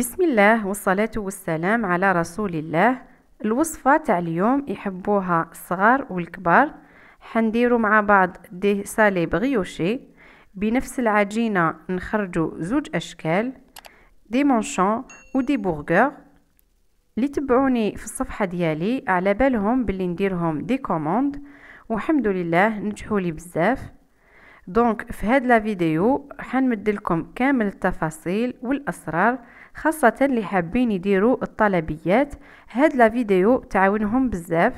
بسم الله والصلاة والسلام على رسول الله الوصفة تاع اليوم يحبوها الصغار والكبار حنديرو مع بعض دي سالي بغيوشي بنفس العجينة نخرجو زوج أشكال دي مونشون ودي بورغر اللي تبعوني في الصفحة ديالي على بالهم باللي نديرهم دي كوموند وحمد لله نجحوا لي بزاف دونك في هاد لا فيديو حنمد لكم كامل التفاصيل والاسرار خاصة اللي حابين يديروا الطلبيات هاد لا فيديو تعاونهم بزاف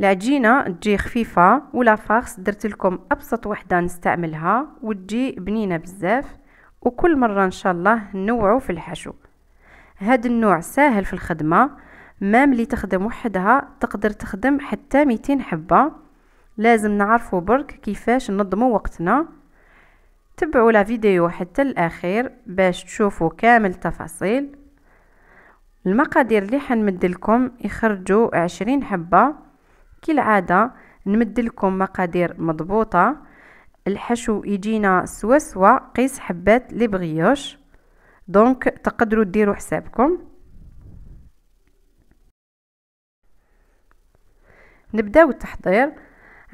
العجينة تجي خفيفة ولا فارس درت لكم أبسط وحدة نستعملها وتجي بنينة بزاف وكل مرة إن شاء الله نوعوا في الحشو هاد النوع ساهل في الخدمة ما ملي تخدم وحدها تقدر تخدم حتى ميتين حبة لازم نعرفوا برك كيفاش ننظموا وقتنا تبعوا لا فيديو حتى الاخير باش تشوفوا كامل التفاصيل المقادير اللي حنمد لكم يخرجوا عشرين حبه كالعاده نمد لكم مقادير مضبوطه الحشو يجينا سوا سوا قيس حبات لي بغيوش دونك تقدروا ديروا حسابكم نبداو التحضير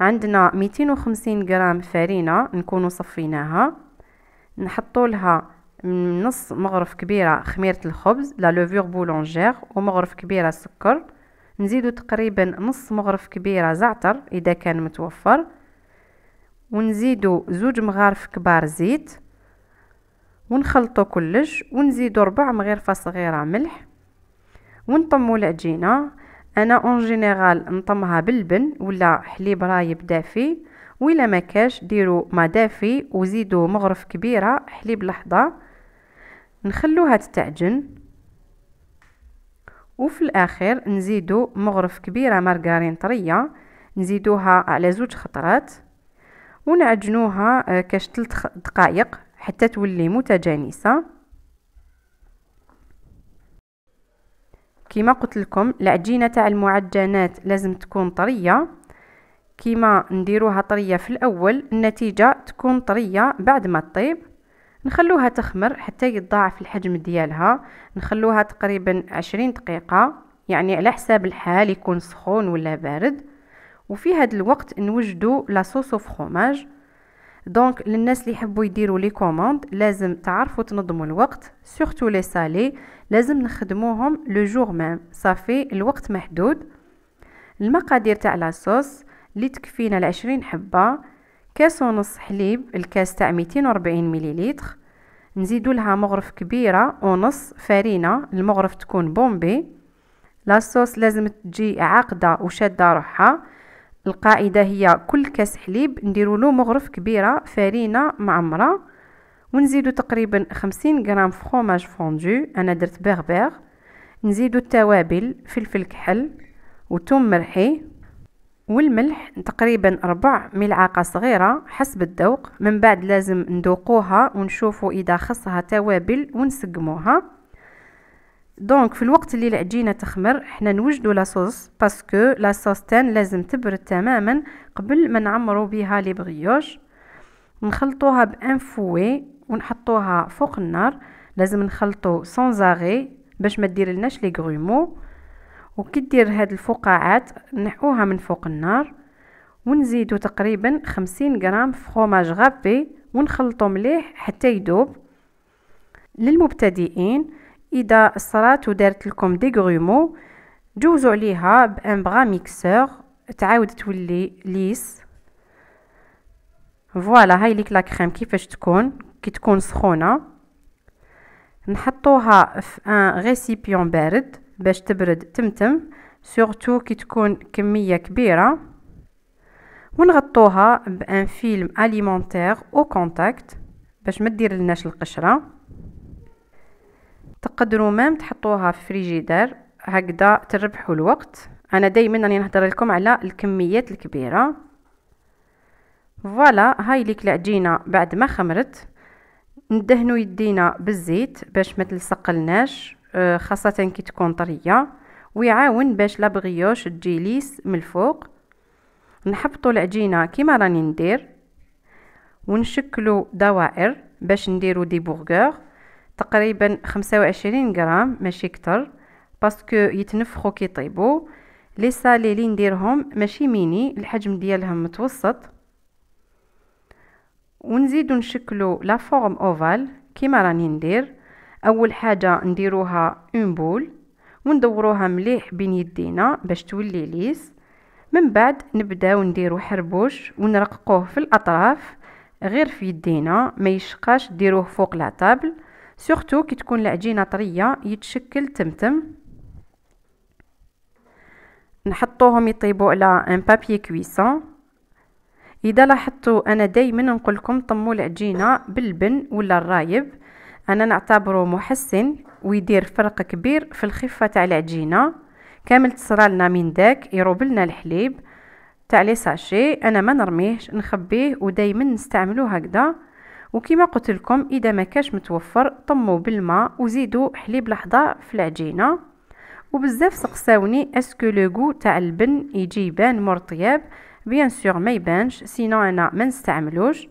عندنا 250 غرام فرينة نكونو صفيناها نحطو لها نص مغرف كبيرة خميرة الخبز لا لوفيغ بولونجيغ ومغرف كبيرة سكر نزيدو تقريبا نص مغرف كبيرة زعتر إذا كان متوفر ونزيدو زوج مغارف كبار زيت ونخلطو كلش ونزيدو ربع مغرفة صغيرة ملح ونطمو العجينة انا اون جينيرال نطمها باللبن ولا حليب رايب دافي ولا ما كاش ديروا ما دافي وزيدوا مغرف كبيره حليب لحظه نخلوها تتعجن وفي الاخير نزيدو مغرف كبيره مارغرين طريه نزيدوها على زوج خطرات ونعجنوها آه، كاش 3 دقائق حتى تولي متجانسه كيما قلت لكم العجينه تاع المعجنات لازم تكون طريه كيما نديروها طريه في الاول النتيجه تكون طريه بعد ما تطيب نخلوها تخمر حتى يتضاعف الحجم ديالها نخلوها تقريبا عشرين دقيقه يعني على حساب الحال يكون سخون ولا بارد وفي هذا الوقت نوجدو لاصوص فخوماج دونك للناس اللي يحبوا يديروا لي كوموند لازم تعرفوا تنظموا الوقت سورتو لي سالي لازم نخدموهم لو جور ميم صافي الوقت محدود المقادير تاع لاصوص اللي تكفينا لعشرين حبه كاس ونص حليب الكاس تاع 240 مليليتر نزيدوا لها مغرف كبيره ونص فرينه المغرف تكون بومبي لاصوص لازم تجي عاقده وشاده روحها القاعدة هي كل كاس حليب نديرو له مغرف كبيرة فارينة معمرة ونزيدو تقريبا خمسين غرام فخوماج فوندو انا درت بغبغ نزيدو التوابل فلفل كحل وتوم مرحي والملح تقريبا ربع ملعقة صغيرة حسب الذوق من بعد لازم ندوقوها ونشوفو إذا خصها توابل ونسقموها دونك في الوقت اللي العجينه تخمر حنا نوجدوا لاصوص باسكو لاصوص تان لازم تبرد تماما قبل ما نعمرو بها لي بغيوش نخلطوها بان فوي ونحطوها فوق النار لازم نخلطو سون زاغي باش ما دير لناش لي غرومو وكي دير هاد الفقاعات نحوها من فوق النار ونزيدو تقريبا خمسين غرام فخوماج غابي ونخلطو مليح حتى يدوب للمبتدئين اذا صرات ودارت لكم دي غرومو جوزوا عليها بان بغا ميكسور تعاود تولي ليس فوالا هاي ليك لا كريم كيفاش تكون كي تكون سخونه نحطوها في ان ريسيبيون بارد باش تبرد تمتم سورتو كي تكون كميه كبيره ونغطوها بان فيلم اليمونتير او كونتاكت باش ما دير لناش القشره تقدروا مام تحطوها في فريجيدار هكذا تربحوا الوقت انا دائما راني نهضر لكم على الكميات الكبيره فوالا هاي ليك العجينه بعد ما خمرت ندهنوا يدينا بالزيت باش ما تلصقلناش آه، خاصه كي تكون طريه ويعاون باش لا بغيوش تجي ليس من الفوق نحبطوا العجينه كيما راني ندير ونشكلوا دوائر باش نديرو دي بورغور تقريبا خمسة وعشرين غرام ماشي كتر باسكو يتنفخو كي لي سالي لي نديرهم ماشي ميني الحجم ديالهم متوسط ونزيدو نشكلو لا فورم اوفال كيما راني ندير اول حاجه نديروها اون بول وندوروها مليح بين يدينا باش تولي ليس من بعد نبداو نديرو حربوش ونرققوه في الاطراف غير في يدينا ما يشقاش ديروه فوق لا طابل سورتو كي تكون العجينه طريه يتشكل تمتم نحطوهم يطيبوا على ان بابي كويسون اذا لاحظتوا انا دائما نقول لكم طموا العجينه باللبن ولا الرايب انا نعتبره محسن ويدير فرق كبير في الخفه تاع العجينه كامل تصرالنا من داك يروبلنا الحليب تاع لي ساشي انا ما نرميهش نخبيه ودائما نستعملو هكذا وكما قلت لكم اذا ما كاش متوفر طمو بالماء وزيدوا حليب لحظه في العجينه وبزاف سقساوني اسكو لو غو تاع البن يجي يبان مور طياب بيان سور ما يبانش سينو انا ما نستعملوش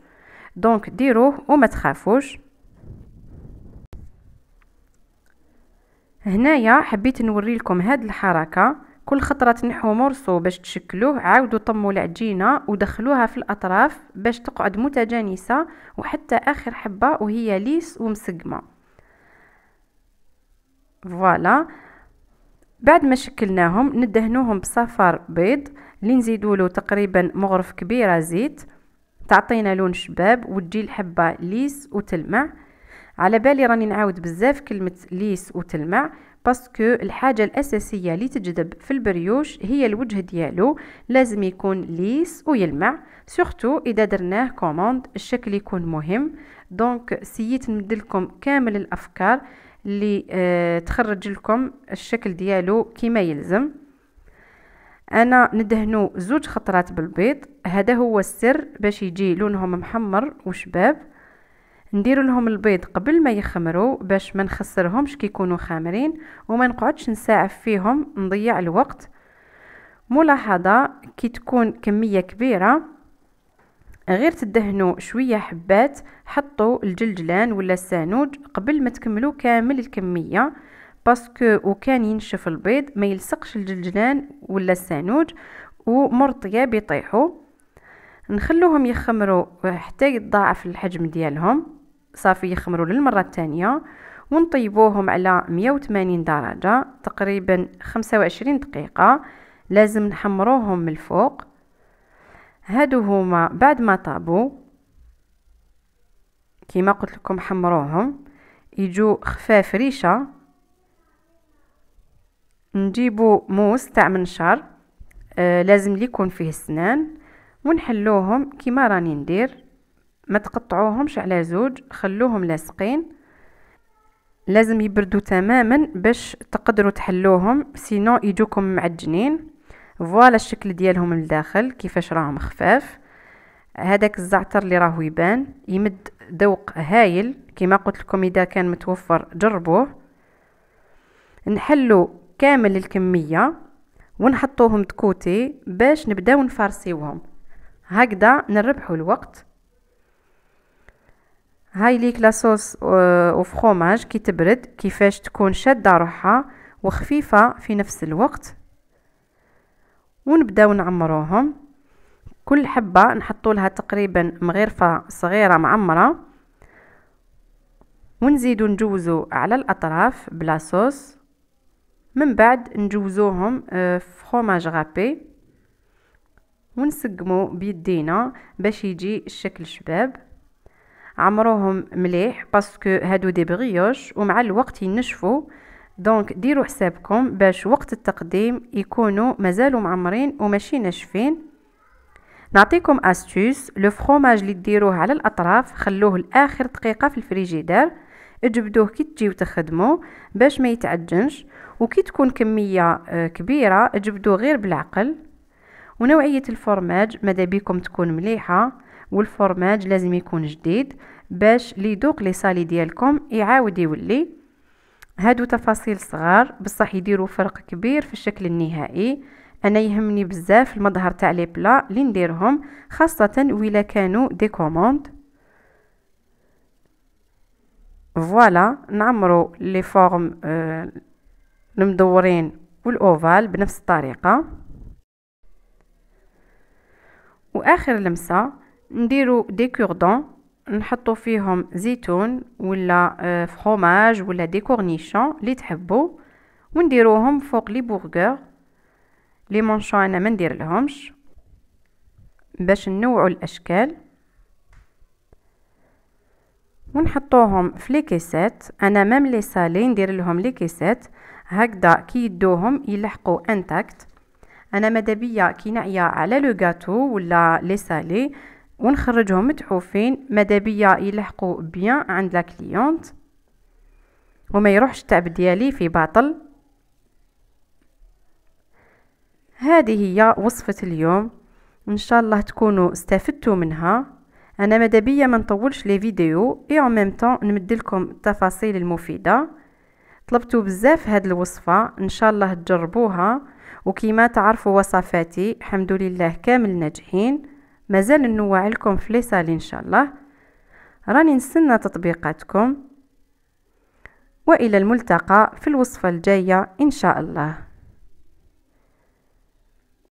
دونك ديروه وما تخافوش هنايا حبيت نوري لكم هاد الحركه كل خطره تنحو مرسو باش تشكلوه عاودوا طموا العجينه ودخلوها في الاطراف باش تقعد متجانسه وحتى اخر حبه وهي ليس ومسقمه فوالا بعد ما شكلناهم ندهنوهم بصفار بيض لنزيدولو له تقريبا مغرف كبيره زيت تعطينا لون شباب وتجي الحبه ليس وتلمع على بالي راني نعاود بزاف كلمه ليس وتلمع باسكو الحاجه الاساسيه اللي تجذب في البريوش هي الوجه ديالو لازم يكون ليس ويلمع سورتو اذا درناه كوموند الشكل يكون مهم دونك سييت نمدلكم كامل الافكار اللي اه تخرج لكم الشكل ديالو كما يلزم انا ندهنو زوج خطرات بالبيض هذا هو السر باش يجي لونهم محمر وشباب ندير لهم البيض قبل ما يخمروا باش ما نخسرهمش كيكونوا خامرين وما نقعدش نساعف فيهم نضيع الوقت ملاحظة كي تكون كمية كبيرة غير تدهنوا شوية حبات حطوا الجلجلان ولا السانوج قبل ما تكملوا كامل الكمية باسكو وكان ينشف البيض ما يلصقش الجلجلان ولا السانوج ومرطياب يطيحوا نخلوهم يخمروا حتى يتضاعف الحجم ديالهم صافي يخمروا للمره الثانيه ونطيبوهم على 180 درجه تقريبا 25 دقيقه لازم نحمروهم من الفوق هادو هما بعد ما طابو كيما قلت لكم حمروهم يجو خفاف ريشه نجيبو موس تاع منشار آه لازم ليكون فيه سنان ونحلوهم كيما راني ندير ما تقطعوهمش على زوج خلوهم لاصقين لازم يبردوا تماما باش تقدروا تحلوهم سينو يجوكم معجنين فوالا الشكل ديالهم من الداخل كيفاش راهم خفاف هذاك الزعتر اللي راهو يبان يمد ذوق هايل كما قلت لكم اذا كان متوفر جربوه نحلو كامل الكميه ونحطوهم تكوتي باش نبداو نفارسيوهم هكذا نربحوا الوقت هاي ليك لاصوص آه، او فروماج كي تبرد كيفاش تكون شاده روحها وخفيفه في نفس الوقت ونبداو نعمروهم كل حبه نحطوا لها تقريبا مغرفه صغيره معمره ونزيدو نجوزو على الاطراف بلاصوص من بعد نجوزوهم آه، فروماج غابي ونسقمو بيدينا باش يجي الشكل شباب عمروهم مليح باسكو هادو دي بغيوش ومع الوقت ينشفوا دونك ديروا حسابكم باش وقت التقديم يكونوا مازالوا معمرين وماشي ناشفين نعطيكم استوس لو فروماج اللي ديروه على الاطراف خلوه لاخر دقيقه في الفريجيدار اجبدوه كي تجيو تخدمو باش ما يتعجنش وكي تكون كميه آه، كبيره اجبدوه غير بالعقل ونوعيه الفرماج ماذا بيكم تكون مليحه والفورماج لازم يكون جديد باش اللي يذوق لي صالي ديالكم يعاود يولي هادو تفاصيل صغار بصح يديروا فرق كبير في الشكل النهائي انا يهمني بزاف المظهر تاع لي بلا اللي نديرهم خاصه ولا كانوا دي كوموند فوالا نعمرو لي فورم آه المدورين والاوفال بنفس الطريقه واخر لمسه نديرو دي كوردون نحطو فيهم زيتون ولا فروماج آه، ولا دي كورنيشون اللي تحبو ونديروهم فوق لي بورغور لي مونشون انا ما ندير لهمش باش نوعو الاشكال ونحطوهم في لي كيسات انا مام لي سالي ندير لهم لي كيسات هكذا كي يدوهم يلحقوا انتاكت انا مادابيا كي نعيا على لو غاتو ولا لي سالي ونخرجهم متحوفين ماذا بيا يلحقوا بيان عند لا كليونت وما يروحش التعب ديالي في باطل هذه هي وصفة اليوم ان شاء الله تكونوا استفدتوا منها انا ماذا بيا ما نطولش لي فيديو اي او ميم طون نمدلكم التفاصيل المفيده طلبتوا بزاف هاد الوصفه ان شاء الله تجربوها وكيما تعرفوا وصفاتي الحمد لله كامل ناجحين مازال نوع لكم في لي سالي ان شاء الله راني نستنى تطبيقاتكم والى الملتقى في الوصفه الجايه ان شاء الله